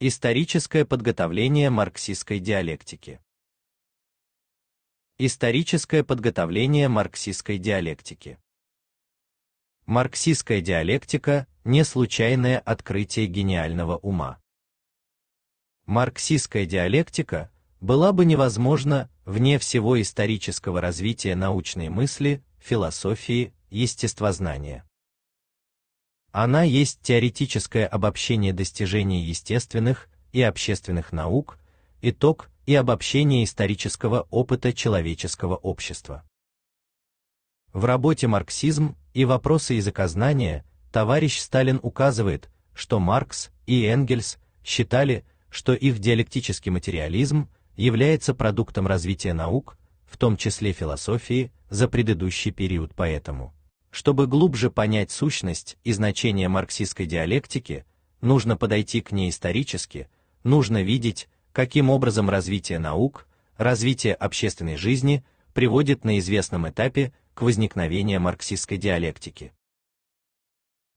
Историческое подготовление марксистской диалектики. Историческое подготовление марксистской диалектики. Марксистская диалектика – не случайное открытие гениального ума. Марксистская диалектика была бы невозможна вне всего исторического развития научной мысли, философии, естествознания. Она есть теоретическое обобщение достижений естественных и общественных наук, итог и обобщение исторического опыта человеческого общества. В работе «Марксизм и вопросы языкознания» товарищ Сталин указывает, что Маркс и Энгельс считали, что их диалектический материализм является продуктом развития наук, в том числе философии, за предыдущий период поэтому чтобы глубже понять сущность и значение марксистской диалектики, нужно подойти к ней исторически, нужно видеть, каким образом развитие наук, развитие общественной жизни приводит на известном этапе к возникновению марксистской диалектики.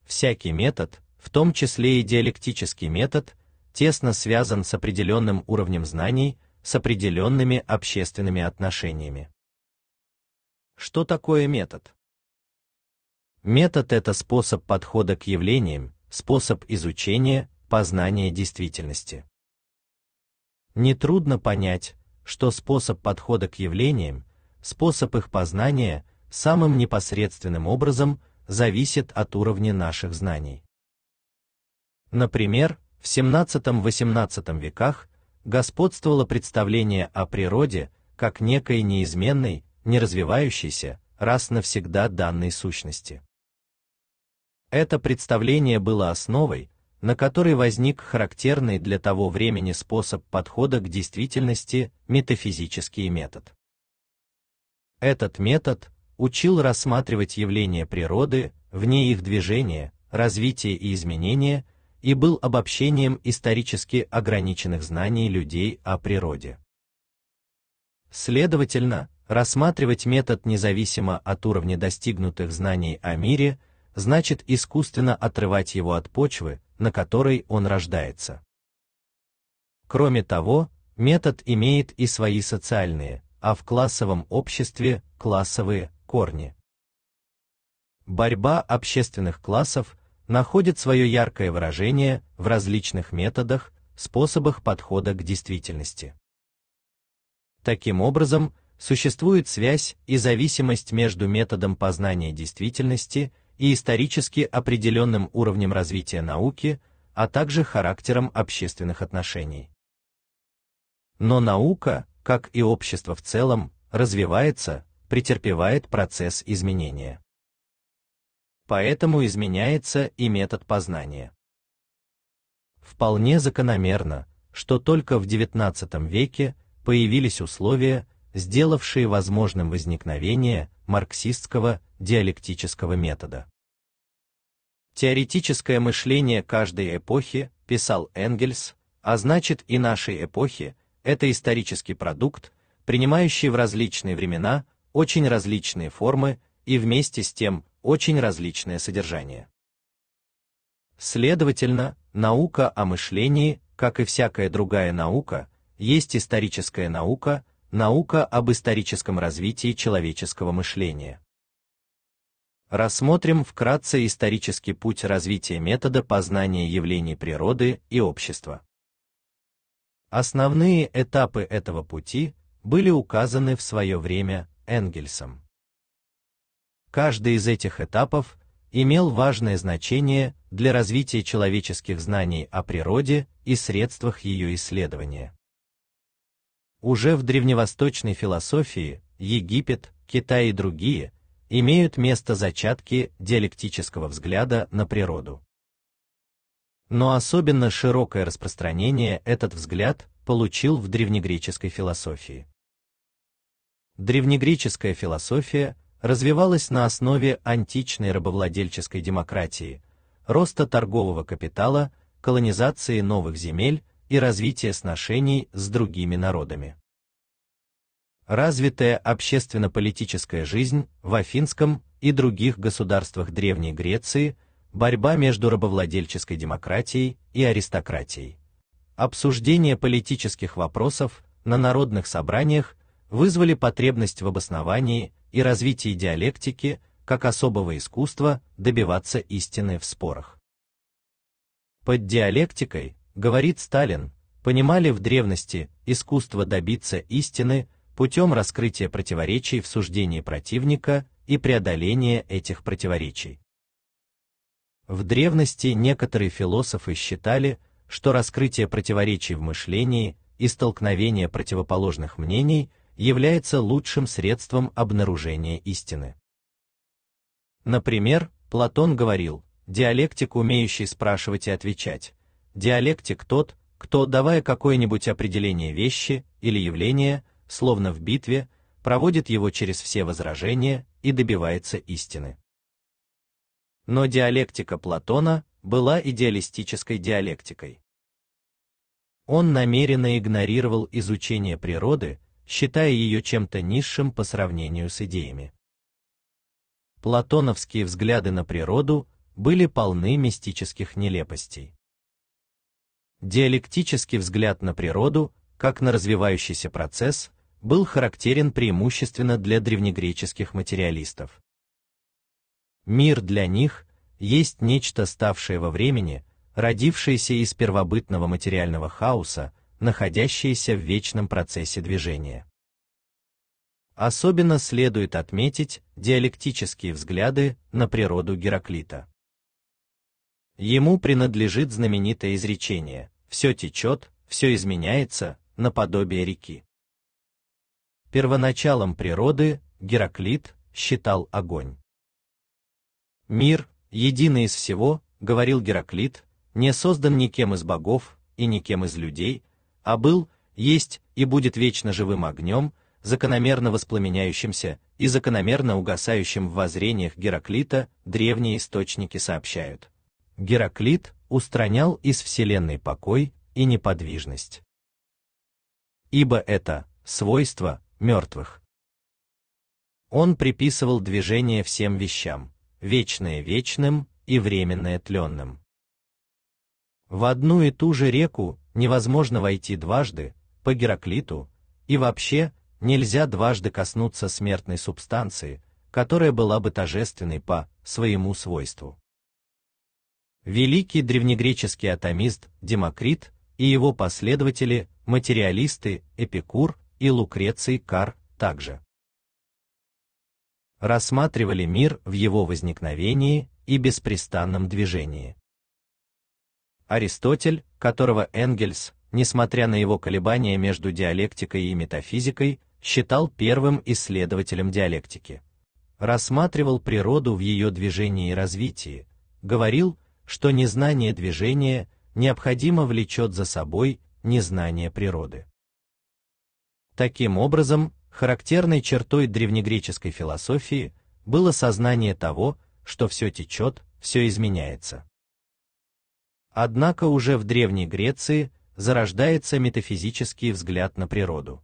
Всякий метод, в том числе и диалектический метод, тесно связан с определенным уровнем знаний, с определенными общественными отношениями. Что такое метод? Метод – это способ подхода к явлениям, способ изучения, познания действительности. Не трудно понять, что способ подхода к явлениям, способ их познания самым непосредственным образом зависит от уровня наших знаний. Например, в XVII-XVIII веках господствовало представление о природе как некой неизменной, не развивающейся раз навсегда данной сущности. Это представление было основой, на которой возник характерный для того времени способ подхода к действительности метафизический метод. Этот метод учил рассматривать явления природы, вне их движения, развития и изменения, и был обобщением исторически ограниченных знаний людей о природе. Следовательно, рассматривать метод независимо от уровня достигнутых знаний о мире – значит искусственно отрывать его от почвы, на которой он рождается. Кроме того, метод имеет и свои социальные, а в классовом обществе – классовые, корни. Борьба общественных классов находит свое яркое выражение в различных методах, способах подхода к действительности. Таким образом, существует связь и зависимость между методом познания действительности и исторически определенным уровнем развития науки, а также характером общественных отношений. Но наука, как и общество в целом, развивается, претерпевает процесс изменения. Поэтому изменяется и метод познания. Вполне закономерно, что только в XIX веке появились условия, сделавшие возможным возникновение марксистского диалектического метода. Теоретическое мышление каждой эпохи, писал Энгельс, а значит и нашей эпохи, это исторический продукт, принимающий в различные времена очень различные формы и вместе с тем очень различное содержание. Следовательно, наука о мышлении, как и всякая другая наука, есть историческая наука, наука об историческом развитии человеческого мышления рассмотрим вкратце исторический путь развития метода познания явлений природы и общества. Основные этапы этого пути были указаны в свое время Энгельсом. Каждый из этих этапов имел важное значение для развития человеческих знаний о природе и средствах ее исследования. Уже в древневосточной философии Египет, Китай и другие – имеют место зачатки диалектического взгляда на природу. Но особенно широкое распространение этот взгляд получил в древнегреческой философии. Древнегреческая философия развивалась на основе античной рабовладельческой демократии, роста торгового капитала, колонизации новых земель и развития сношений с другими народами развитая общественно-политическая жизнь в Афинском и других государствах Древней Греции, борьба между рабовладельческой демократией и аристократией. Обсуждение политических вопросов на народных собраниях вызвали потребность в обосновании и развитии диалектики как особого искусства добиваться истины в спорах. Под диалектикой, говорит Сталин, понимали в древности искусство добиться истины путем раскрытия противоречий в суждении противника и преодоления этих противоречий. В древности некоторые философы считали, что раскрытие противоречий в мышлении и столкновение противоположных мнений является лучшим средством обнаружения истины. Например, Платон говорил, диалектик, умеющий спрашивать и отвечать, диалектик тот, кто, давая какое-нибудь определение вещи или явления, словно в битве, проводит его через все возражения и добивается истины. Но диалектика Платона была идеалистической диалектикой. Он намеренно игнорировал изучение природы, считая ее чем-то низшим по сравнению с идеями. Платоновские взгляды на природу были полны мистических нелепостей. Диалектический взгляд на природу, как на развивающийся процесс, был характерен преимущественно для древнегреческих материалистов. Мир для них есть нечто ставшее во времени, родившееся из первобытного материального хаоса, находящееся в вечном процессе движения. Особенно следует отметить диалектические взгляды на природу Гераклита. Ему принадлежит знаменитое изречение «все течет, все изменяется, наподобие реки» первоначалом природы, Гераклит считал огонь. Мир, единый из всего, говорил Гераклит, не создан никем из богов и никем из людей, а был, есть и будет вечно живым огнем, закономерно воспламеняющимся и закономерно угасающим в воззрениях Гераклита, древние источники сообщают. Гераклит устранял из вселенной покой и неподвижность. Ибо это свойство, мертвых. Он приписывал движение всем вещам, вечное вечным и временное тленным. В одну и ту же реку невозможно войти дважды, по Гераклиту, и вообще, нельзя дважды коснуться смертной субстанции, которая была бы тожественной по своему свойству. Великий древнегреческий атомист Демокрит и его последователи, материалисты, Эпикур, и Лукреций Кар также рассматривали мир в его возникновении и беспрестанном движении. Аристотель, которого Энгельс, несмотря на его колебания между диалектикой и метафизикой, считал первым исследователем диалектики, рассматривал природу в ее движении и развитии, говорил, что незнание движения необходимо влечет за собой незнание природы. Таким образом, характерной чертой древнегреческой философии было сознание того, что все течет, все изменяется. Однако уже в Древней Греции зарождается метафизический взгляд на природу.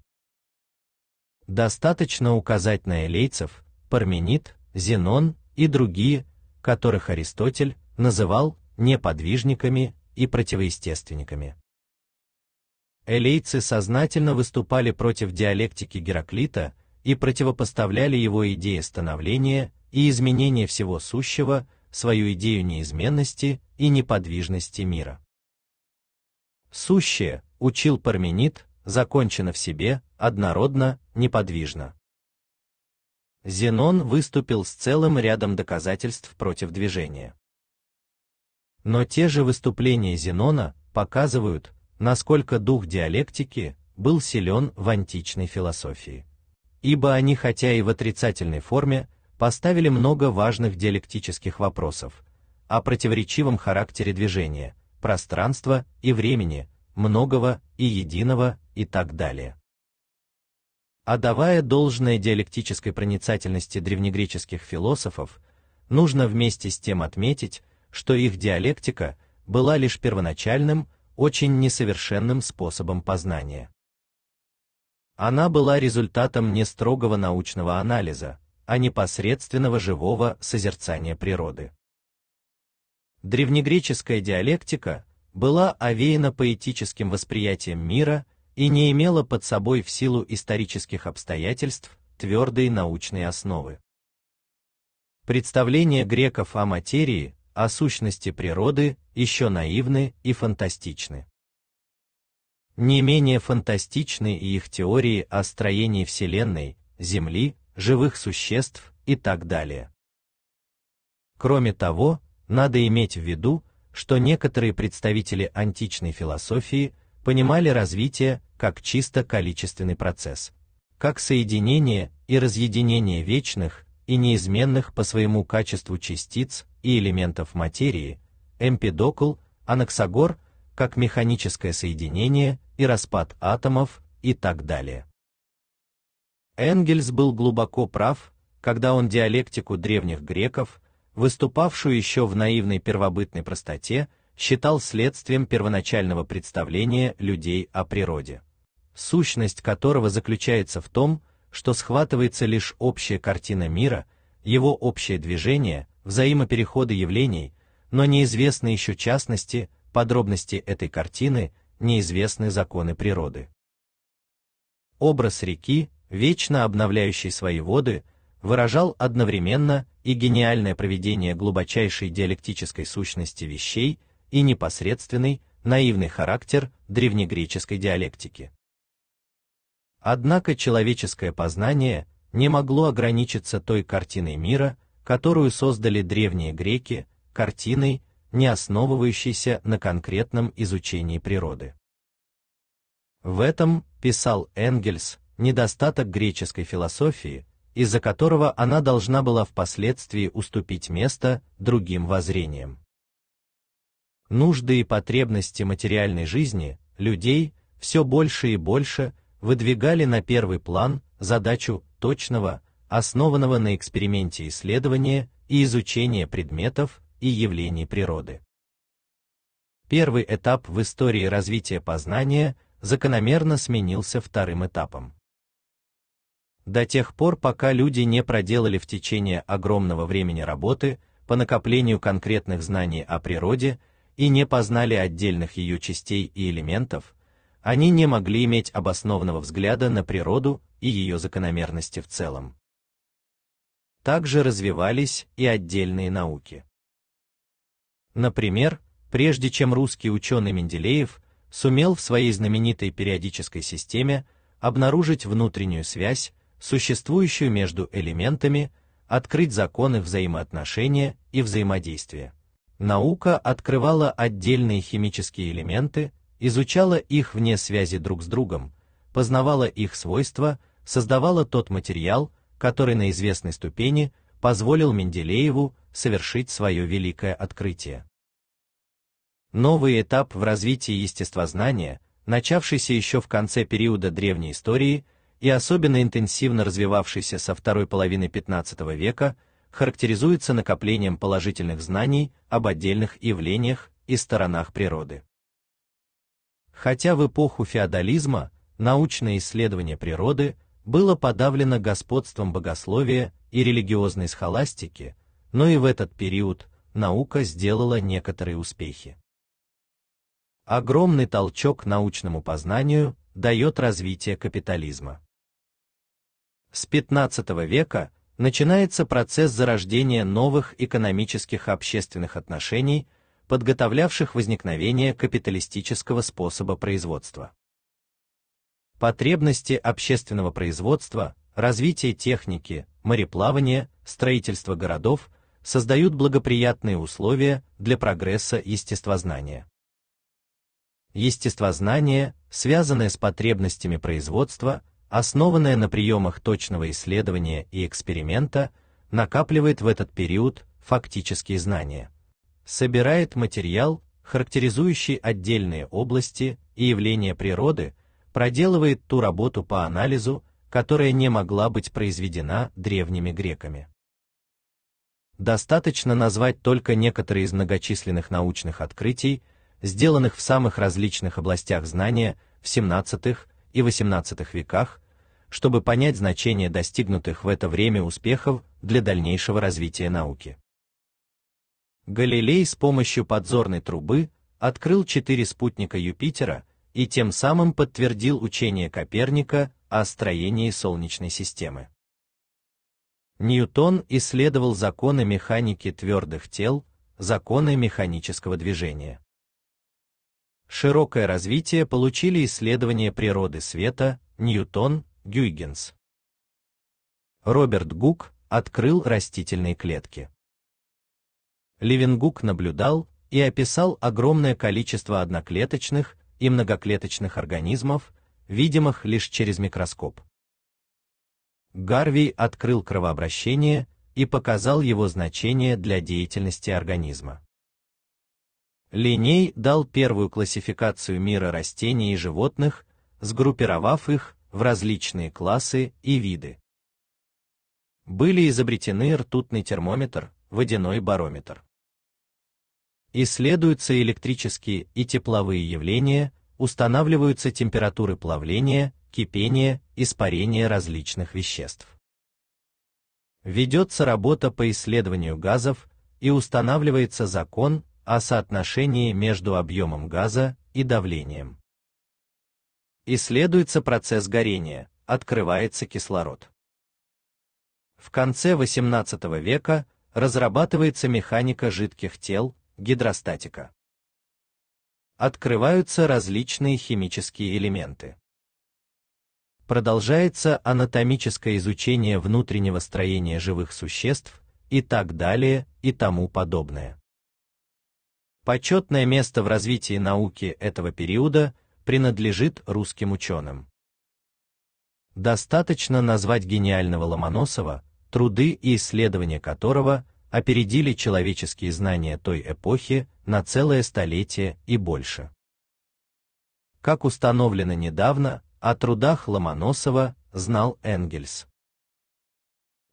Достаточно указать на элейцев, Парменид, Зенон и другие, которых Аристотель называл неподвижниками и противоестественниками элейцы сознательно выступали против диалектики Гераклита и противопоставляли его идее становления и изменения всего сущего, свою идею неизменности и неподвижности мира. Сущее, учил Парменид, закончено в себе, однородно, неподвижно. Зенон выступил с целым рядом доказательств против движения. Но те же выступления Зенона показывают, насколько дух диалектики был силен в античной философии. Ибо они, хотя и в отрицательной форме, поставили много важных диалектических вопросов о противоречивом характере движения, пространства и времени, многого и единого и так далее. Отдавая а должное диалектической проницательности древнегреческих философов, нужно вместе с тем отметить, что их диалектика была лишь первоначальным очень несовершенным способом познания. Она была результатом не строгого научного анализа, а непосредственного живого созерцания природы. Древнегреческая диалектика была овеяна поэтическим восприятием мира и не имела под собой в силу исторических обстоятельств твердые научные основы. Представления греков о материи о сущности природы еще наивны и фантастичны. Не менее фантастичны и их теории о строении Вселенной, Земли, живых существ и так далее. Кроме того, надо иметь в виду, что некоторые представители античной философии понимали развитие как чисто количественный процесс, как соединение и разъединение вечных и неизменных по своему качеству частиц и элементов материи, эмпидокл, анаксагор, как механическое соединение и распад атомов и так далее. Энгельс был глубоко прав, когда он диалектику древних греков, выступавшую еще в наивной первобытной простоте, считал следствием первоначального представления людей о природе, сущность которого заключается в том, что схватывается лишь общая картина мира, его общее движение, взаимопереходы явлений, но неизвестны еще частности, подробности этой картины, неизвестны законы природы. Образ реки, вечно обновляющей свои воды, выражал одновременно и гениальное проведение глубочайшей диалектической сущности вещей и непосредственный, наивный характер древнегреческой диалектики. Однако человеческое познание не могло ограничиться той картиной мира, которую создали древние греки, картиной, не основывающейся на конкретном изучении природы. В этом, писал Энгельс, недостаток греческой философии, из-за которого она должна была впоследствии уступить место другим воззрениям. Нужды и потребности материальной жизни людей все больше и больше выдвигали на первый план задачу точного, основанного на эксперименте исследования и изучения предметов и явлений природы. Первый этап в истории развития познания закономерно сменился вторым этапом. До тех пор, пока люди не проделали в течение огромного времени работы по накоплению конкретных знаний о природе и не познали отдельных ее частей и элементов, они не могли иметь обоснованного взгляда на природу и ее закономерности в целом также развивались и отдельные науки. Например, прежде чем русский ученый Менделеев сумел в своей знаменитой периодической системе обнаружить внутреннюю связь, существующую между элементами, открыть законы взаимоотношения и взаимодействия. Наука открывала отдельные химические элементы, изучала их вне связи друг с другом, познавала их свойства, создавала тот материал, который на известной ступени позволил Менделееву совершить свое великое открытие. Новый этап в развитии естествознания, начавшийся еще в конце периода древней истории и особенно интенсивно развивавшийся со второй половины XV века, характеризуется накоплением положительных знаний об отдельных явлениях и сторонах природы. Хотя в эпоху феодализма научные исследования природы – было подавлено господством богословия и религиозной схоластики, но и в этот период наука сделала некоторые успехи. Огромный толчок научному познанию дает развитие капитализма. С 15 века начинается процесс зарождения новых экономических общественных отношений, подготовлявших возникновение капиталистического способа производства потребности общественного производства, развитие техники, мореплавание, строительство городов создают благоприятные условия для прогресса естествознания. Естествознание, связанное с потребностями производства, основанное на приемах точного исследования и эксперимента, накапливает в этот период фактические знания, собирает материал, характеризующий отдельные области и явления природы, проделывает ту работу по анализу, которая не могла быть произведена древними греками. Достаточно назвать только некоторые из многочисленных научных открытий, сделанных в самых различных областях знания в XVII и XVIII веках, чтобы понять значение достигнутых в это время успехов для дальнейшего развития науки. Галилей с помощью подзорной трубы открыл четыре спутника Юпитера, и тем самым подтвердил учение Коперника о строении Солнечной системы. Ньютон исследовал законы механики твердых тел, законы механического движения. Широкое развитие получили исследования природы света Ньютон, Гюйгенс. Роберт Гук открыл растительные клетки. Левенгук наблюдал и описал огромное количество одноклеточных и многоклеточных организмов, видимых лишь через микроскоп. Гарви открыл кровообращение и показал его значение для деятельности организма. Линей дал первую классификацию мира растений и животных, сгруппировав их в различные классы и виды. Были изобретены ртутный термометр, водяной барометр. Исследуются электрические и тепловые явления, устанавливаются температуры плавления, кипения, испарения различных веществ. Ведется работа по исследованию газов и устанавливается закон о соотношении между объемом газа и давлением. Исследуется процесс горения, открывается кислород. В конце XVIII века разрабатывается механика жидких тел, гидростатика. Открываются различные химические элементы. Продолжается анатомическое изучение внутреннего строения живых существ и так далее и тому подобное. Почетное место в развитии науки этого периода принадлежит русским ученым. Достаточно назвать гениального Ломоносова, труды и исследования которого – опередили человеческие знания той эпохи на целое столетие и больше. Как установлено недавно, о трудах Ломоносова знал Энгельс.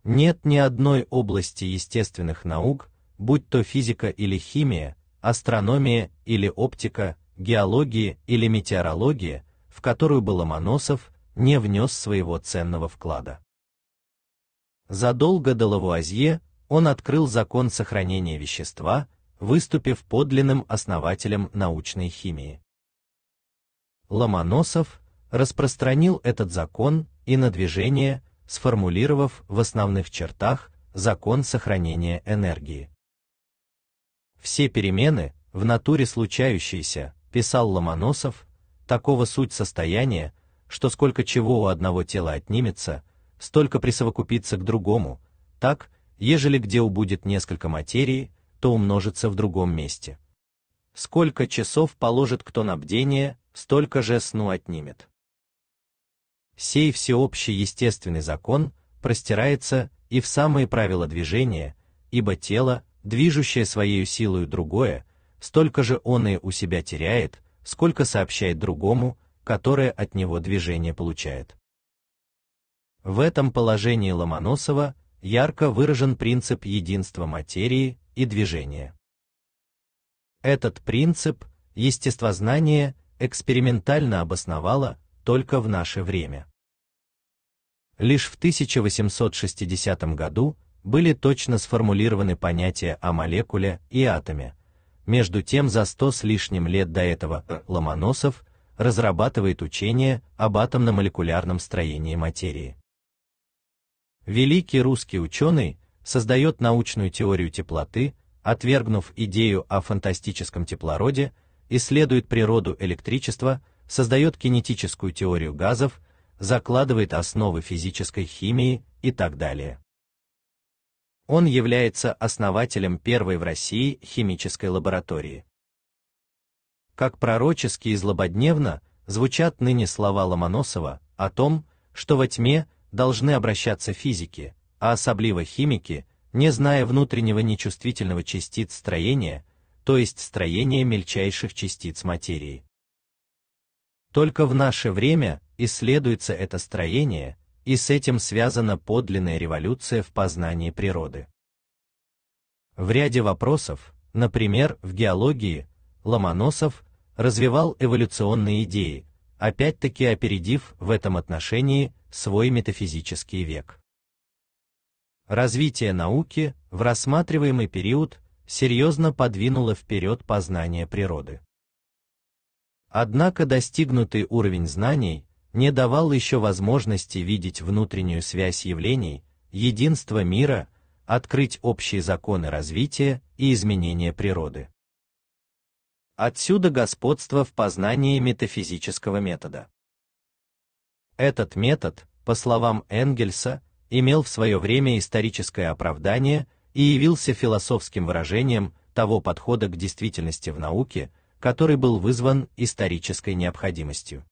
Нет ни одной области естественных наук, будь то физика или химия, астрономия или оптика, геология или метеорология, в которую бы Ломоносов не внес своего ценного вклада. Задолго до Лавуазье он открыл закон сохранения вещества, выступив подлинным основателем научной химии. Ломоносов распространил этот закон и на движение, сформулировав в основных чертах закон сохранения энергии. Все перемены, в натуре случающиеся, писал Ломоносов, такого суть состояния, что сколько чего у одного тела отнимется, столько присовокупится к другому, так, Ежели где убудет несколько материи, то умножится в другом месте. Сколько часов положит кто на бдение, столько же сну отнимет. Сей всеобщий естественный закон простирается и в самые правила движения, ибо тело, движущее своей силой другое, столько же он и у себя теряет, сколько сообщает другому, которое от него движение получает. В этом положении Ломоносова ярко выражен принцип единства материи и движения. Этот принцип естествознание экспериментально обосновало только в наше время. Лишь в 1860 году были точно сформулированы понятия о молекуле и атоме. Между тем за сто с лишним лет до этого Ломоносов разрабатывает учение об атомно-молекулярном строении материи. Великий русский ученый создает научную теорию теплоты, отвергнув идею о фантастическом теплороде, исследует природу электричества, создает кинетическую теорию газов, закладывает основы физической химии и так далее. Он является основателем первой в России химической лаборатории. Как пророчески и злободневно звучат ныне слова Ломоносова о том, что во тьме должны обращаться физики, а особливо химики, не зная внутреннего нечувствительного частиц строения, то есть строения мельчайших частиц материи. Только в наше время исследуется это строение, и с этим связана подлинная революция в познании природы. В ряде вопросов, например, в геологии, Ломоносов развивал эволюционные идеи, опять-таки опередив в этом отношении свой метафизический век. Развитие науки в рассматриваемый период серьезно подвинуло вперед познание природы. Однако достигнутый уровень знаний не давал еще возможности видеть внутреннюю связь явлений, единство мира, открыть общие законы развития и изменения природы. Отсюда господство в познании метафизического метода. Этот метод, по словам Энгельса, имел в свое время историческое оправдание и явился философским выражением того подхода к действительности в науке, который был вызван исторической необходимостью.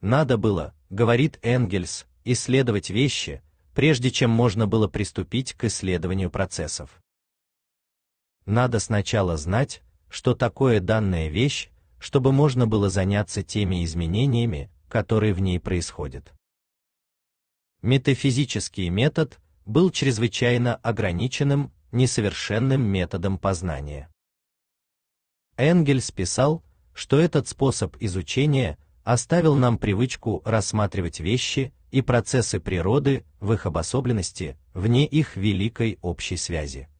Надо было, говорит Энгельс, исследовать вещи, прежде чем можно было приступить к исследованию процессов. Надо сначала знать, что такое данная вещь, чтобы можно было заняться теми изменениями, который в ней происходит. Метафизический метод был чрезвычайно ограниченным, несовершенным методом познания. Энгельс писал, что этот способ изучения оставил нам привычку рассматривать вещи и процессы природы в их обособленности, вне их великой общей связи.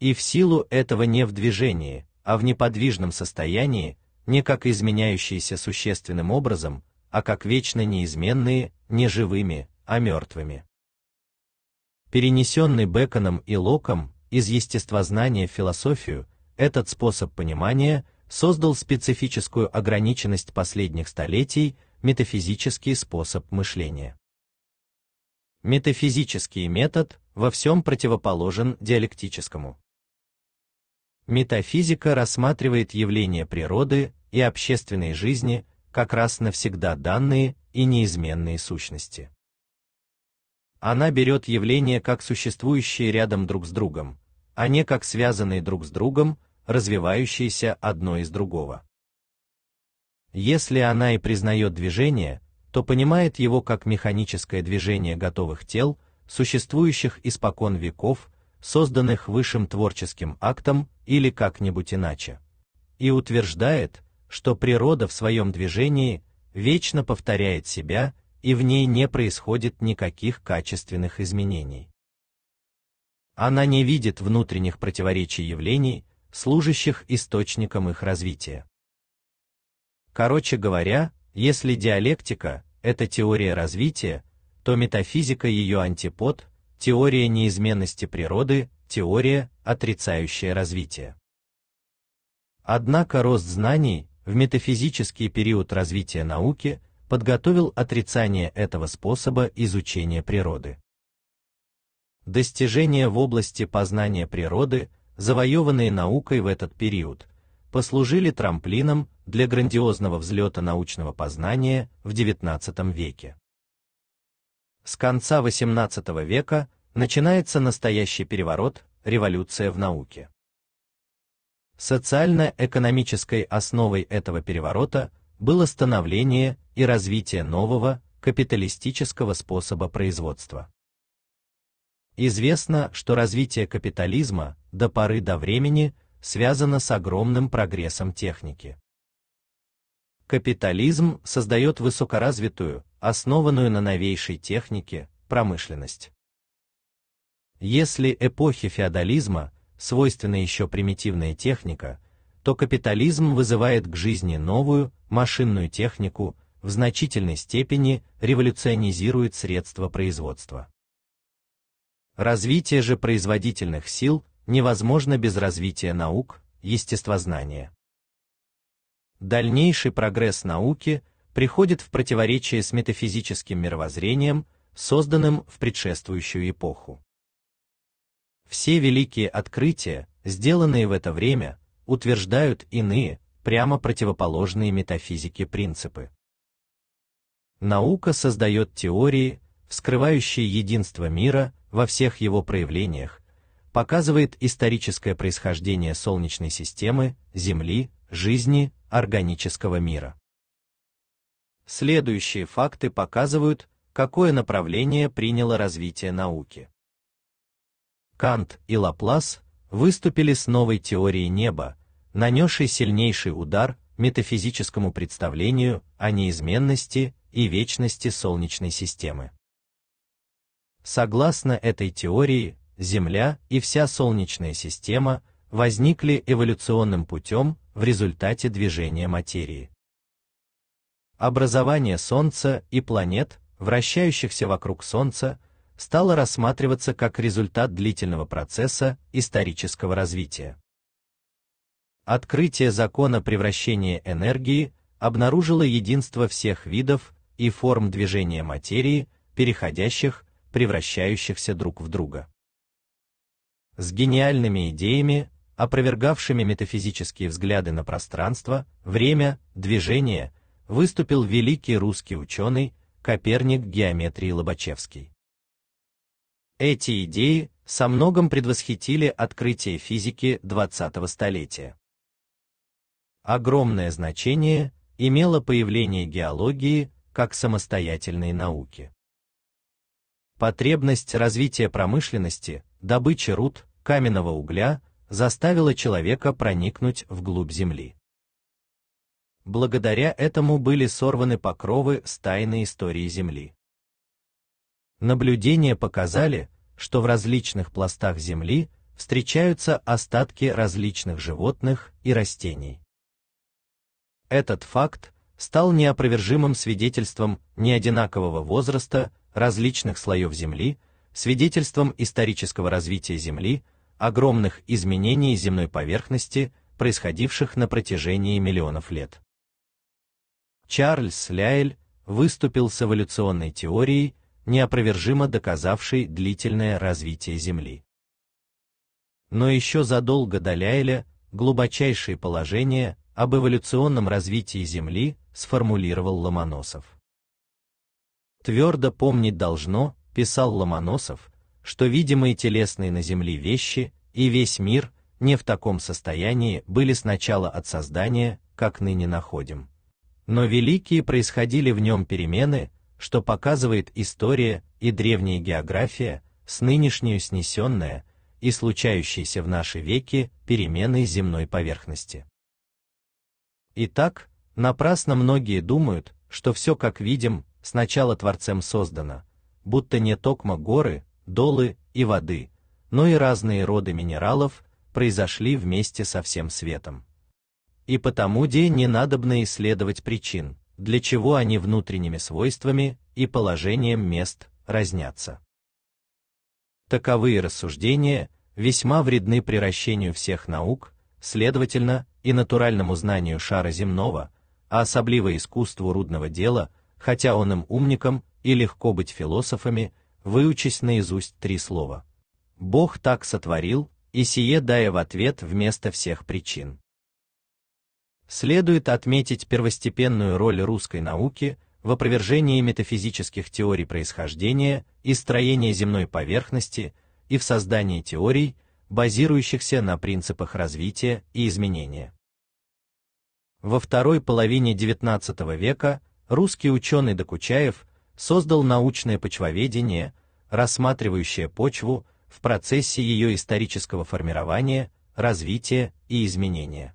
И в силу этого не в движении, а в неподвижном состоянии, не как изменяющиеся существенным образом, а как вечно неизменные, не живыми, а мертвыми. Перенесенный Беконом и Локом из естествознания в философию, этот способ понимания создал специфическую ограниченность последних столетий, метафизический способ мышления. Метафизический метод во всем противоположен диалектическому. Метафизика рассматривает явления природы и общественной жизни как раз навсегда данные и неизменные сущности. Она берет явления как существующие рядом друг с другом, а не как связанные друг с другом, развивающиеся одно из другого. Если она и признает движение, то понимает его как механическое движение готовых тел, существующих испокон веков, созданных высшим творческим актом или как-нибудь иначе. И утверждает, что природа в своем движении вечно повторяет себя, и в ней не происходит никаких качественных изменений. Она не видит внутренних противоречий явлений, служащих источником их развития. Короче говоря, если диалектика – это теория развития, то метафизика ее антипод, теория неизменности природы, теория, отрицающая развитие. Однако рост знаний в метафизический период развития науки подготовил отрицание этого способа изучения природы. Достижения в области познания природы, завоеванные наукой в этот период, послужили трамплином для грандиозного взлета научного познания в XIX веке. С конца XVIII века начинается настоящий переворот, революция в науке. Социально-экономической основой этого переворота было становление и развитие нового капиталистического способа производства. Известно, что развитие капитализма до поры до времени связано с огромным прогрессом техники. Капитализм создает высокоразвитую, основанную на новейшей технике, промышленность. Если эпохи феодализма свойственна еще примитивная техника, то капитализм вызывает к жизни новую, машинную технику, в значительной степени революционизирует средства производства. Развитие же производительных сил невозможно без развития наук, естествознания. Дальнейший прогресс науки приходит в противоречие с метафизическим мировоззрением, созданным в предшествующую эпоху. Все великие открытия, сделанные в это время, утверждают иные, прямо противоположные метафизике принципы. Наука создает теории, вскрывающие единство мира во всех его проявлениях, показывает историческое происхождение Солнечной системы, Земли, жизни, органического мира. Следующие факты показывают, какое направление приняло развитие науки. Кант и Лаплас выступили с новой теорией неба, нанесшей сильнейший удар метафизическому представлению о неизменности и вечности Солнечной системы. Согласно этой теории, Земля и вся Солнечная система возникли эволюционным путем в результате движения материи. Образование Солнца и планет, вращающихся вокруг Солнца, стало рассматриваться как результат длительного процесса исторического развития. Открытие закона превращения энергии обнаружило единство всех видов и форм движения материи, переходящих, превращающихся друг в друга. С гениальными идеями, опровергавшими метафизические взгляды на пространство, время, движение, выступил великий русский ученый Коперник геометрии Лобачевский. Эти идеи со многом предвосхитили открытие физики 20-го столетия. Огромное значение имело появление геологии как самостоятельной науки. Потребность развития промышленности, добычи руд, каменного угля заставила человека проникнуть вглубь земли. Благодаря этому были сорваны покровы с тайной истории земли. Наблюдения показали, что в различных пластах Земли встречаются остатки различных животных и растений. Этот факт стал неопровержимым свидетельством неодинакового возраста различных слоев Земли, свидетельством исторического развития Земли, огромных изменений земной поверхности, происходивших на протяжении миллионов лет. Чарльз Ляйль выступил с эволюционной теорией, неопровержимо доказавший длительное развитие Земли. Но еще задолго до Ляйля глубочайшие положения об эволюционном развитии Земли сформулировал Ломоносов. Твердо помнить должно, писал Ломоносов, что видимые телесные на Земле вещи и весь мир не в таком состоянии были сначала от создания, как ныне находим. Но великие происходили в нем перемены, что показывает история и древняя география с нынешнюю снесенная и случающиеся в наши веки перемены земной поверхности. Итак, напрасно многие думают, что все, как видим, сначала Творцем создано, будто не токмо горы, долы и воды, но и разные роды минералов произошли вместе со всем светом. И потому де не надобно исследовать причин, для чего они внутренними свойствами и положением мест разнятся. Таковые рассуждения весьма вредны приращению всех наук, следовательно, и натуральному знанию шара земного, а особливо искусству рудного дела, хотя он им умникам и легко быть философами, выучись наизусть три слова. Бог так сотворил, и сие дая в ответ вместо всех причин. Следует отметить первостепенную роль русской науки в опровержении метафизических теорий происхождения и строения земной поверхности и в создании теорий, базирующихся на принципах развития и изменения. Во второй половине XIX века русский ученый Докучаев создал научное почвоведение, рассматривающее почву в процессе ее исторического формирования, развития и изменения.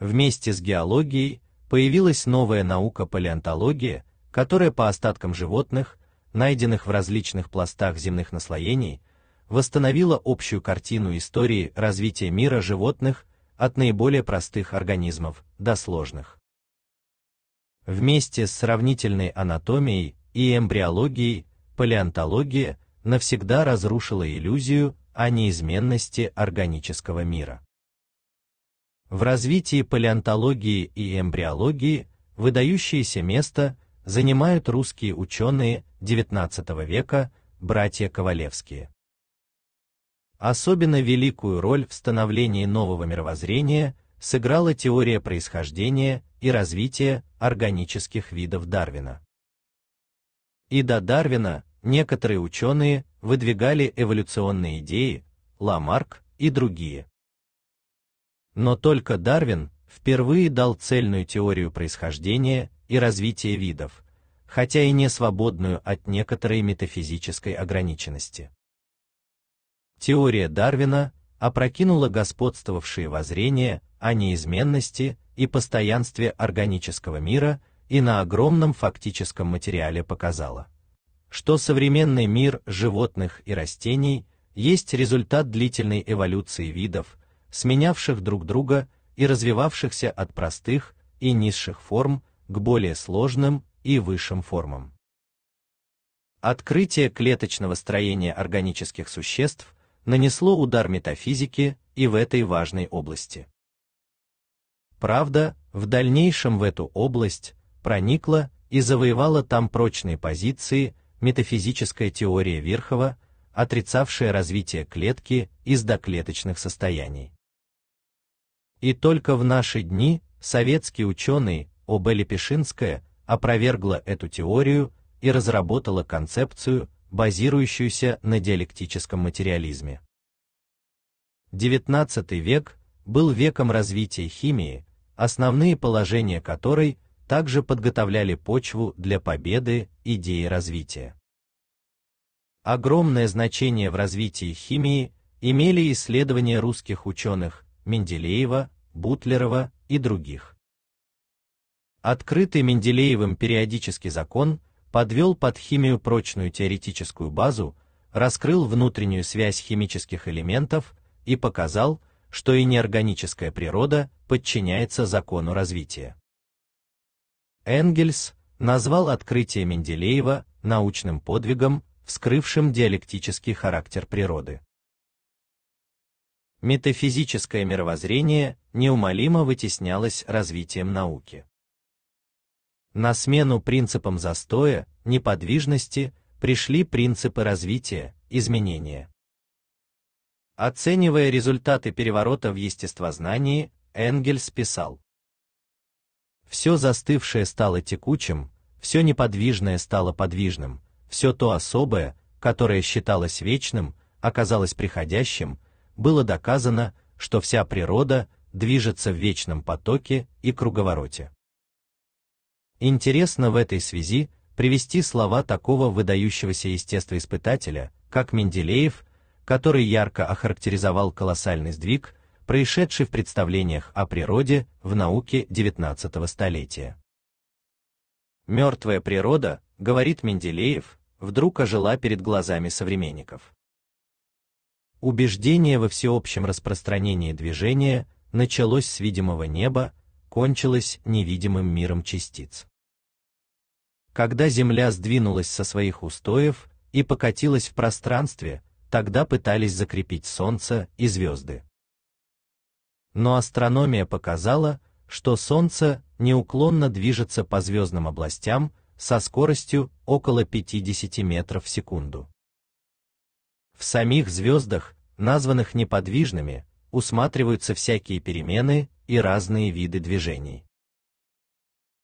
Вместе с геологией появилась новая наука палеонтология, которая по остаткам животных, найденных в различных пластах земных наслоений, восстановила общую картину истории развития мира животных от наиболее простых организмов до сложных. Вместе с сравнительной анатомией и эмбриологией палеонтология навсегда разрушила иллюзию о неизменности органического мира. В развитии палеонтологии и эмбриологии выдающееся место занимают русские ученые XIX века, братья Ковалевские. Особенно великую роль в становлении нового мировоззрения сыграла теория происхождения и развития органических видов Дарвина. И до Дарвина некоторые ученые выдвигали эволюционные идеи, Ламарк и другие, но только Дарвин впервые дал цельную теорию происхождения и развития видов, хотя и не свободную от некоторой метафизической ограниченности. Теория Дарвина опрокинула господствовавшие воззрения о неизменности и постоянстве органического мира и на огромном фактическом материале показала, что современный мир животных и растений есть результат длительной эволюции видов, сменявших друг друга и развивавшихся от простых и низших форм к более сложным и высшим формам. Открытие клеточного строения органических существ нанесло удар метафизике и в этой важной области. Правда, в дальнейшем в эту область проникла и завоевала там прочные позиции метафизическая теория Верхова, отрицавшая развитие клетки из доклеточных состояний. И только в наши дни советский ученый О.Б. Лепешинская опровергла эту теорию и разработала концепцию, базирующуюся на диалектическом материализме. XIX век был веком развития химии, основные положения которой также подготовляли почву для победы идеи развития. Огромное значение в развитии химии имели исследования русских ученых Менделеева, Бутлерова и других. Открытый Менделеевым периодический закон подвёл под химию прочную теоретическую базу, раскрыл внутреннюю связь химических элементов и показал, что и неорганическая природа подчиняется закону развития. Энгельс назвал открытие Менделеева научным подвигом, вскрывшим диалектический характер природы метафизическое мировоззрение неумолимо вытеснялось развитием науки. На смену принципам застоя, неподвижности пришли принципы развития, изменения. Оценивая результаты переворота в естествознании, Энгельс писал: все застывшее стало текучим, все неподвижное стало подвижным, все то особое, которое считалось вечным, оказалось приходящим, было доказано, что вся природа движется в вечном потоке и круговороте. Интересно в этой связи привести слова такого выдающегося естествоиспытателя, как Менделеев, который ярко охарактеризовал колоссальный сдвиг, происшедший в представлениях о природе в науке XIX столетия. Мертвая природа, говорит Менделеев, вдруг ожила перед глазами современников. Убеждение во всеобщем распространении движения началось с видимого неба, кончилось невидимым миром частиц. Когда Земля сдвинулась со своих устоев и покатилась в пространстве, тогда пытались закрепить Солнце и звезды. Но астрономия показала, что Солнце неуклонно движется по звездным областям со скоростью около 50 метров в секунду. В самих звездах, названных неподвижными, усматриваются всякие перемены и разные виды движений.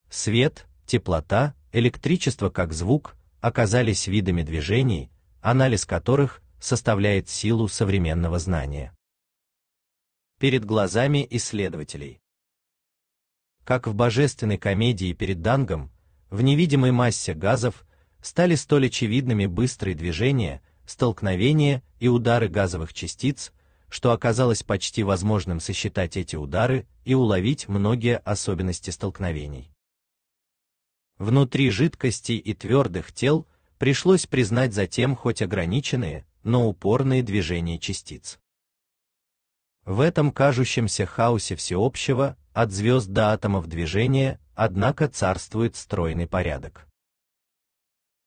Свет, теплота, электричество как звук оказались видами движений, анализ которых составляет силу современного знания. Перед глазами исследователей. Как в божественной комедии перед Дангом, в невидимой массе газов стали столь очевидными быстрые движения, столкновения и удары газовых частиц, что оказалось почти возможным сосчитать эти удары и уловить многие особенности столкновений. Внутри жидкостей и твердых тел пришлось признать затем хоть ограниченные, но упорные движения частиц. В этом кажущемся хаосе всеобщего, от звезд до атомов движения, однако царствует стройный порядок.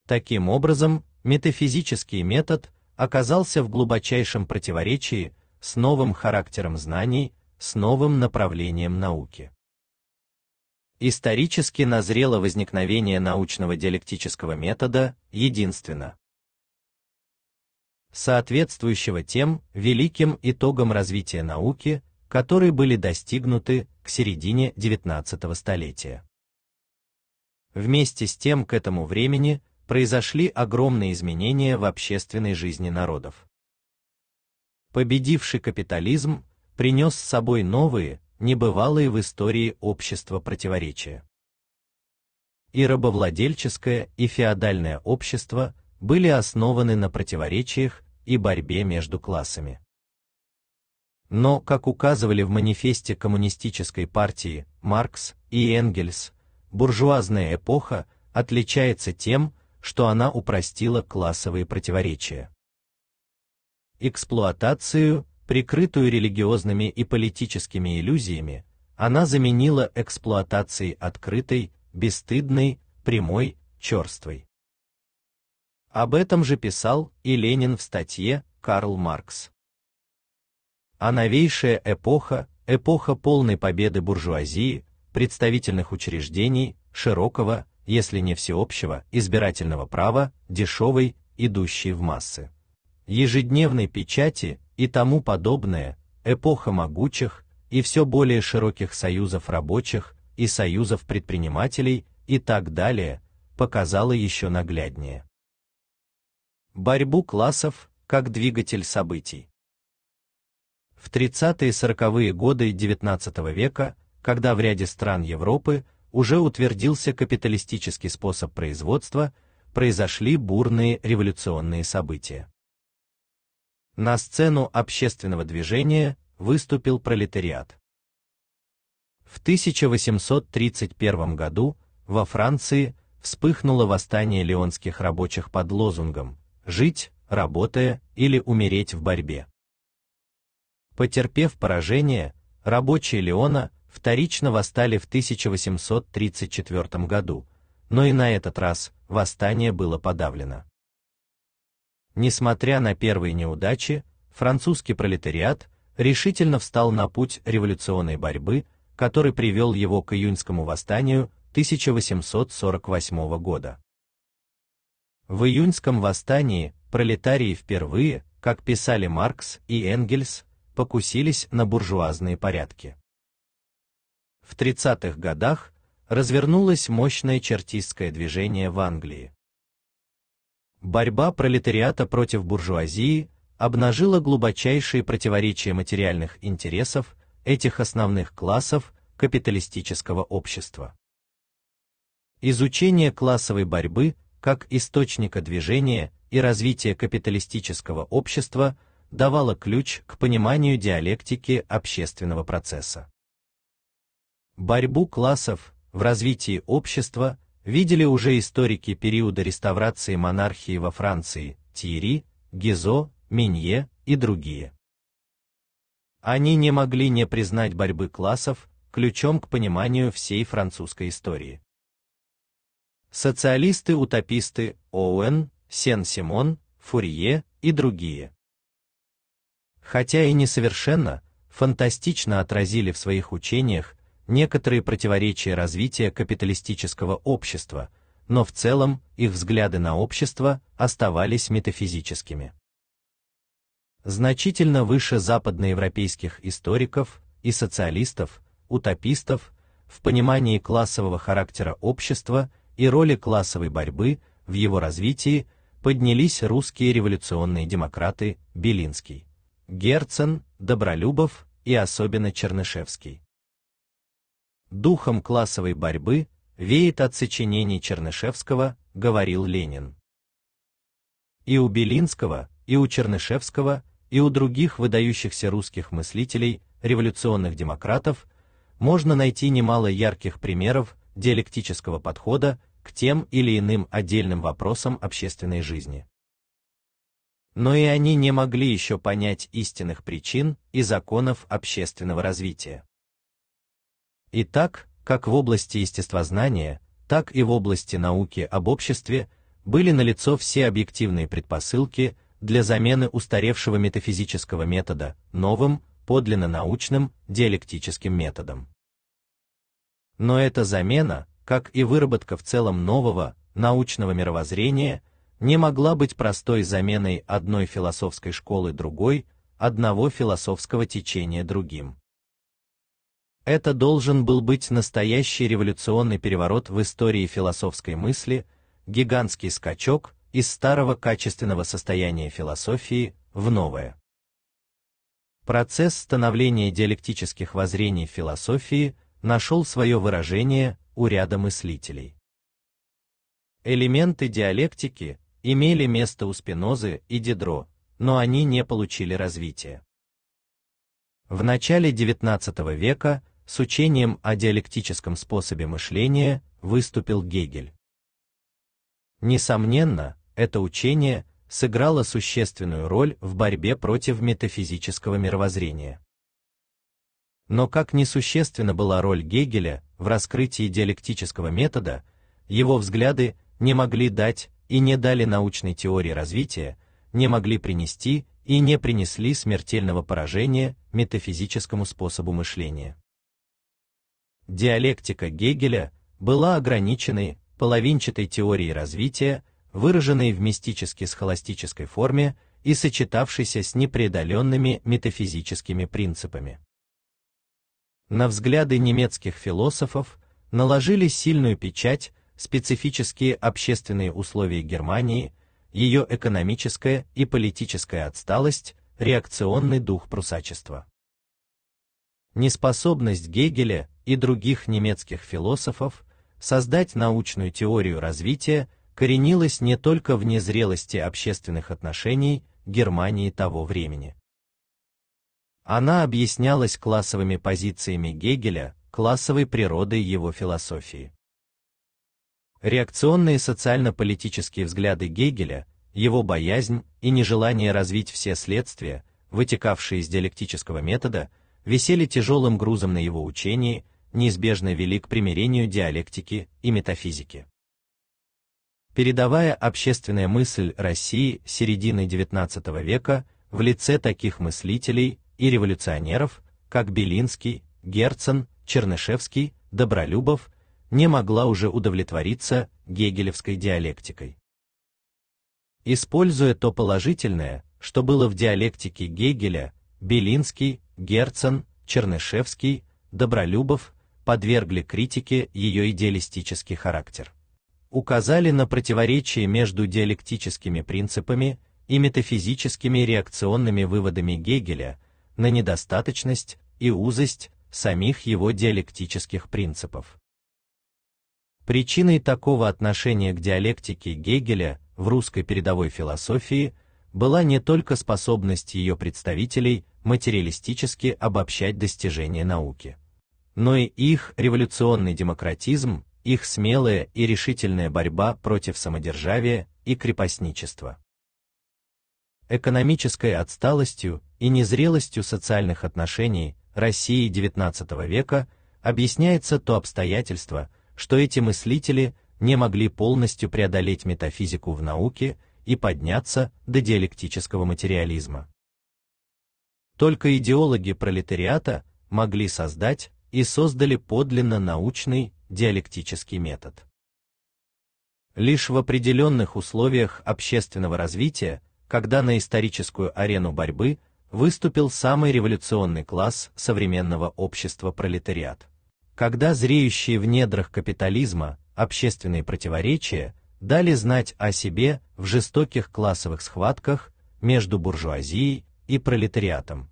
Таким образом, метафизический метод оказался в глубочайшем противоречии с новым характером знаний, с новым направлением науки. Исторически назрело возникновение научного диалектического метода, единственно соответствующего тем великим итогам развития науки, которые были достигнуты к середине XIX столетия. Вместе с тем к этому времени произошли огромные изменения в общественной жизни народов. Победивший капитализм принес с собой новые, небывалые в истории общества противоречия. И рабовладельческое, и феодальное общество были основаны на противоречиях и борьбе между классами. Но, как указывали в манифесте коммунистической партии Маркс и Энгельс, буржуазная эпоха отличается тем, что она упростила классовые противоречия. Эксплуатацию, прикрытую религиозными и политическими иллюзиями, она заменила эксплуатацией открытой, бесстыдной, прямой, черствой. Об этом же писал и Ленин в статье Карл Маркс. А новейшая эпоха, эпоха полной победы буржуазии, представительных учреждений, широкого, если не всеобщего, избирательного права, дешевой, идущей в массы. Ежедневной печати и тому подобное, эпоха могучих и все более широких союзов рабочих и союзов предпринимателей и так далее, показала еще нагляднее. Борьбу классов как двигатель событий. В 30-е и 40-е годы XIX века, когда в ряде стран Европы уже утвердился капиталистический способ производства, произошли бурные революционные события. На сцену общественного движения выступил пролетариат. В 1831 году во Франции вспыхнуло восстание леонских рабочих под лозунгом «Жить, работая или умереть в борьбе». Потерпев поражение, рабочие Леона вторично восстали в 1834 году, но и на этот раз восстание было подавлено. Несмотря на первые неудачи, французский пролетариат решительно встал на путь революционной борьбы, который привел его к июньскому восстанию 1848 года. В июньском восстании пролетарии впервые, как писали Маркс и Энгельс, покусились на буржуазные порядки в 30-х годах развернулось мощное чертистское движение в Англии. Борьба пролетариата против буржуазии обнажила глубочайшие противоречия материальных интересов этих основных классов капиталистического общества. Изучение классовой борьбы как источника движения и развития капиталистического общества давало ключ к пониманию диалектики общественного процесса борьбу классов в развитии общества видели уже историки периода реставрации монархии во Франции Тири, Гизо, Минье и другие. Они не могли не признать борьбы классов ключом к пониманию всей французской истории. Социалисты-утописты Оуэн, Сен-Симон, Фурье и другие. Хотя и несовершенно, фантастично отразили в своих учениях некоторые противоречия развития капиталистического общества, но в целом их взгляды на общество оставались метафизическими. Значительно выше западноевропейских историков и социалистов, утопистов в понимании классового характера общества и роли классовой борьбы в его развитии поднялись русские революционные демократы Белинский, Герцен, Добролюбов и особенно Чернышевский духом классовой борьбы веет от сочинений Чернышевского, говорил Ленин. И у Белинского, и у Чернышевского, и у других выдающихся русских мыслителей, революционных демократов, можно найти немало ярких примеров диалектического подхода к тем или иным отдельным вопросам общественной жизни. Но и они не могли еще понять истинных причин и законов общественного развития. И так, как в области естествознания, так и в области науки об обществе были налицо все объективные предпосылки для замены устаревшего метафизического метода новым, подлинно научным, диалектическим методом. Но эта замена, как и выработка в целом нового, научного мировоззрения, не могла быть простой заменой одной философской школы другой, одного философского течения другим. Это должен был быть настоящий революционный переворот в истории философской мысли, гигантский скачок из старого качественного состояния философии в новое. Процесс становления диалектических воззрений в философии нашел свое выражение у ряда мыслителей. Элементы диалектики имели место у Спинозы и Дидро, но они не получили развития. В начале XIX века с учением о диалектическом способе мышления выступил Гегель. Несомненно, это учение сыграло существенную роль в борьбе против метафизического мировоззрения. Но как несущественна была роль Гегеля в раскрытии диалектического метода, его взгляды не могли дать и не дали научной теории развития, не могли принести и не принесли смертельного поражения метафизическому способу мышления диалектика Гегеля была ограниченной, половинчатой теорией развития, выраженной в мистически-схоластической форме и сочетавшейся с непреодоленными метафизическими принципами. На взгляды немецких философов наложили сильную печать специфические общественные условия Германии, ее экономическая и политическая отсталость, реакционный дух прусачества. Неспособность Гегеля и других немецких философов, создать научную теорию развития коренилось не только в незрелости общественных отношений Германии того времени. Она объяснялась классовыми позициями Гегеля, классовой природой его философии. Реакционные социально-политические взгляды Гегеля, его боязнь и нежелание развить все следствия, вытекавшие из диалектического метода, висели тяжелым грузом на его учении, неизбежно вели к примирению диалектики и метафизики. Передавая общественная мысль России середины XIX века в лице таких мыслителей и революционеров, как Белинский, Герцен, Чернышевский, Добролюбов, не могла уже удовлетвориться гегелевской диалектикой. Используя то положительное, что было в диалектике Гегеля, Белинский, Герцен, Чернышевский, Добролюбов подвергли критике ее идеалистический характер. Указали на противоречие между диалектическими принципами и метафизическими реакционными выводами Гегеля, на недостаточность и узость самих его диалектических принципов. Причиной такого отношения к диалектике Гегеля в русской передовой философии была не только способность ее представителей материалистически обобщать достижения науки но и их революционный демократизм, их смелая и решительная борьба против самодержавия и крепостничества. Экономической отсталостью и незрелостью социальных отношений России XIX века объясняется то обстоятельство, что эти мыслители не могли полностью преодолеть метафизику в науке и подняться до диалектического материализма. Только идеологи пролетариата могли создать и создали подлинно научный диалектический метод. Лишь в определенных условиях общественного развития, когда на историческую арену борьбы выступил самый революционный класс современного общества пролетариат, когда зреющие в недрах капитализма общественные противоречия дали знать о себе в жестоких классовых схватках между буржуазией и пролетариатом.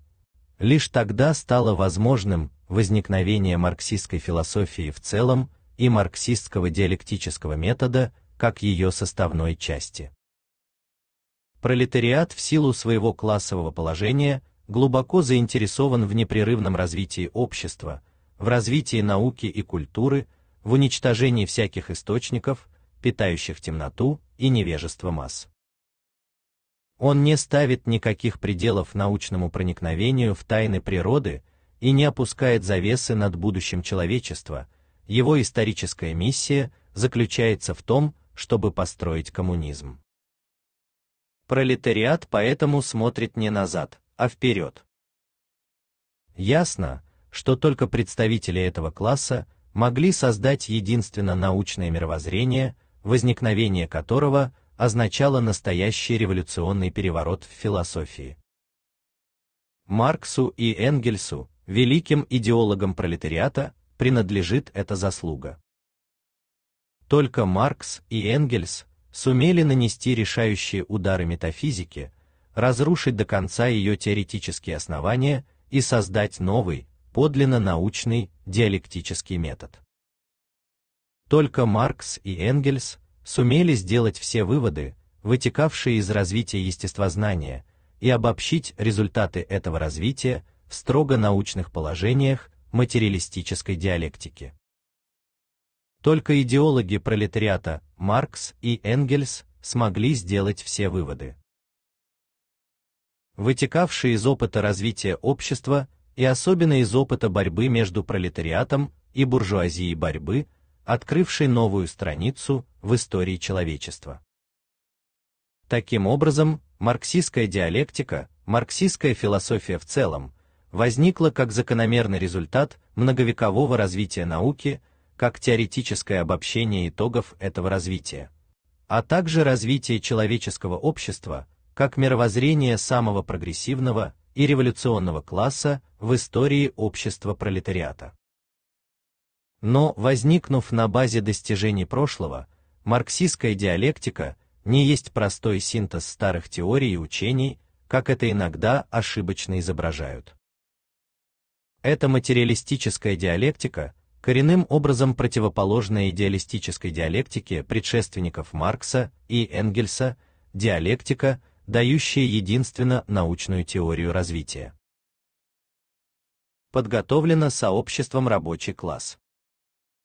Лишь тогда стало возможным возникновение марксистской философии в целом и марксистского диалектического метода как ее составной части. Пролетариат в силу своего классового положения глубоко заинтересован в непрерывном развитии общества, в развитии науки и культуры, в уничтожении всяких источников, питающих темноту и невежество масс. Он не ставит никаких пределов научному проникновению в тайны природы, и не опускает завесы над будущим человечества. Его историческая миссия заключается в том, чтобы построить коммунизм. Пролетариат поэтому смотрит не назад, а вперед. Ясно, что только представители этого класса могли создать единственно научное мировоззрение, возникновение которого означало настоящий революционный переворот в философии. Марксу и Энгельсу великим идеологам пролетариата принадлежит эта заслуга. Только Маркс и Энгельс сумели нанести решающие удары метафизике, разрушить до конца ее теоретические основания и создать новый, подлинно научный, диалектический метод. Только Маркс и Энгельс сумели сделать все выводы, вытекавшие из развития естествознания, и обобщить результаты этого развития в строго научных положениях материалистической диалектики. Только идеологи пролетариата Маркс и Энгельс смогли сделать все выводы. Вытекавшие из опыта развития общества и особенно из опыта борьбы между пролетариатом и буржуазией борьбы, открывшей новую страницу в истории человечества. Таким образом, марксистская диалектика, марксистская философия в целом, возникла как закономерный результат многовекового развития науки, как теоретическое обобщение итогов этого развития, а также развитие человеческого общества, как мировоззрение самого прогрессивного и революционного класса в истории общества пролетариата. Но, возникнув на базе достижений прошлого, марксистская диалектика не есть простой синтез старых теорий и учений, как это иногда ошибочно изображают. Эта материалистическая диалектика, коренным образом противоположная идеалистической диалектике предшественников Маркса и Энгельса, диалектика, дающая единственно научную теорию развития. Подготовлено сообществом рабочий класс.